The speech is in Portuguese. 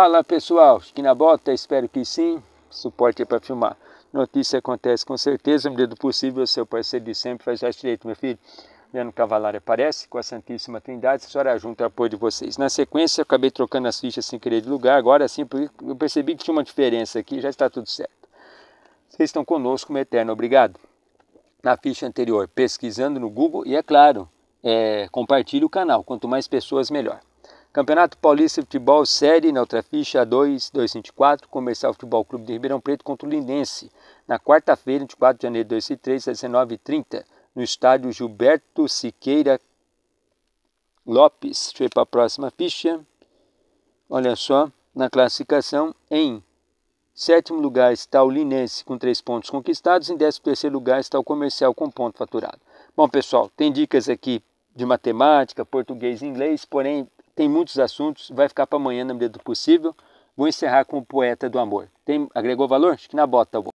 Fala pessoal, esquina bota, espero que sim, suporte é para filmar. Notícia acontece com certeza, no dedo possível, seu parceiro de sempre faz direito, meu filho. Leandro Cavalari aparece com a Santíssima Trindade, a senhora junta o apoio de vocês. Na sequência, eu acabei trocando as fichas sem querer de lugar, agora sim, porque eu percebi que tinha uma diferença aqui, já está tudo certo. Vocês estão conosco, meu eterno obrigado. Na ficha anterior, pesquisando no Google e, é claro, é, compartilhe o canal, quanto mais pessoas, melhor. Campeonato Paulista de Futebol Série, na outra ficha, 2, 224 Comercial Futebol Clube de Ribeirão Preto contra o Lindense, na quarta-feira, 24 de janeiro de 2003, às 19h30, no estádio Gilberto Siqueira Lopes. Deixa eu ir para a próxima ficha. Olha só, na classificação, em sétimo lugar está o Linense com três pontos conquistados, em décimo terceiro lugar está o Comercial com ponto faturado. Bom, pessoal, tem dicas aqui de matemática, português e inglês, porém tem muitos assuntos, vai ficar para amanhã na medida do possível. Vou encerrar com o Poeta do Amor. Tem, agregou valor? Acho que na bota tá bom.